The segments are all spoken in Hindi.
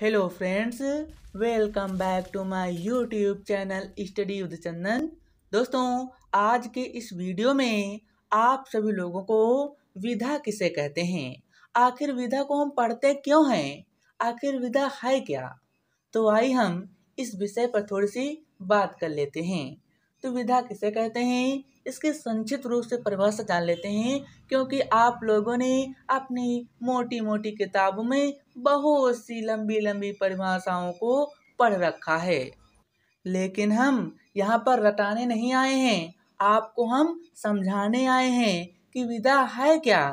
hello friends welcome back to my YouTube channel study with Chandan दोस्तों आज के इस वीडियो में आप सभी लोगों को विधा किसे कहते हैं आखिर विधा को हम पढ़ते क्यों हैं आखिर विधा है क्या तो आई हम इस विषय पर थोड़ी सी बात कर लेते हैं तो विधा किसे कहते हैं इसके संक्षिप्त रूप से परिभाषा जान लेते हैं क्योंकि आप लोगों ने अपनी मोटी मोटी किताबों में बहुत सी लंबी लंबी परिभाषाओं को पढ़ रखा है लेकिन हम यहाँ पर रटाने नहीं आए हैं आपको हम समझाने आए हैं कि विदा है क्या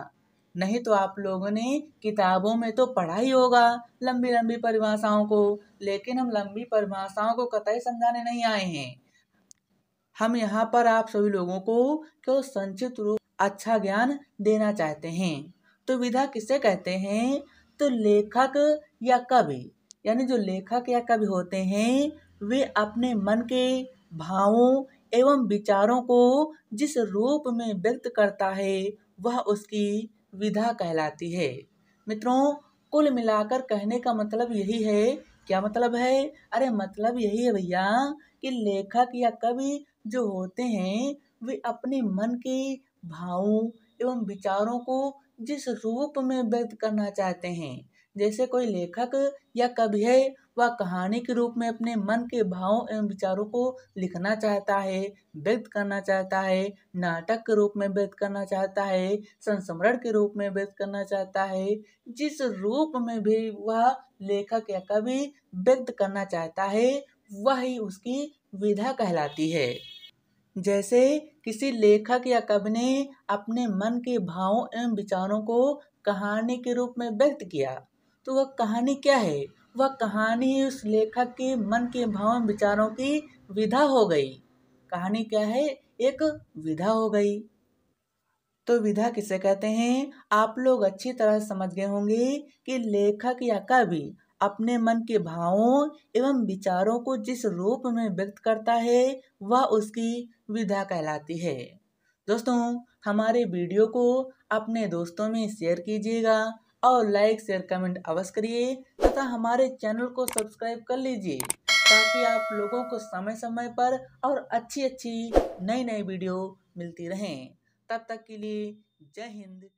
नहीं तो आप लोगों ने किताबों में तो पढ़ा ही होगा लंबी लंबी परिभाषाओं को लेकिन हम लंबी परिभाषाओं को कतई समझाने नहीं आए हैं हम यहाँ पर आप सभी लोगों को क्यों संचित रूप अच्छा ज्ञान देना चाहते हैं तो विधा किसे कहते हैं तो लेखक या कवि यानी जो लेखक या कवि होते हैं वे अपने मन के भावों एवं विचारों को जिस रूप में व्यक्त करता है वह उसकी विधा कहलाती है मित्रों कुल मिलाकर कहने का मतलब यही है क्या मतलब है अरे मतलब यही है भैया कि लेखक या कवि जो होते हैं वे अपने मन के भावों एवं विचारों को जिस रूप में व्यक्त करना चाहते हैं जैसे कोई लेखक या कवि है वह कहानी के रूप में अपने मन के भावों एवं विचारों को लिखना चाहता है व्यक्त करना चाहता है नाटक के रूप में व्यक्त करना चाहता है संस्मरण के रूप में व्यक्त करना चाहता है जिस रूप में भी वह लेखक या कवि व्यक्त करना चाहता है वह ही उसकी विधा कहलाती है जैसे किसी लेखक या कवि ने अपने मन के भावों एवं विचारों को कहानी के रूप में व्यक्त किया तो वह कहानी क्या है वह कहानी उस लेखक के मन के भावों विचारों की विधा हो गई कहानी क्या है एक विधा हो गई तो विधा किसे कहते हैं आप लोग अच्छी तरह समझ गए होंगे कि लेखक या कवि अपने मन के भावों एवं विचारों को जिस रूप में व्यक्त करता है वह उसकी विधा कहलाती है दोस्तों हमारे वीडियो को अपने दोस्तों में शेयर कीजिएगा और लाइक शेयर कमेंट अवश्य करिए तथा हमारे चैनल को सब्सक्राइब कर लीजिए ताकि आप लोगों को समय समय पर और अच्छी अच्छी नई नई वीडियो मिलती रहें तब तक के लिए जय हिंद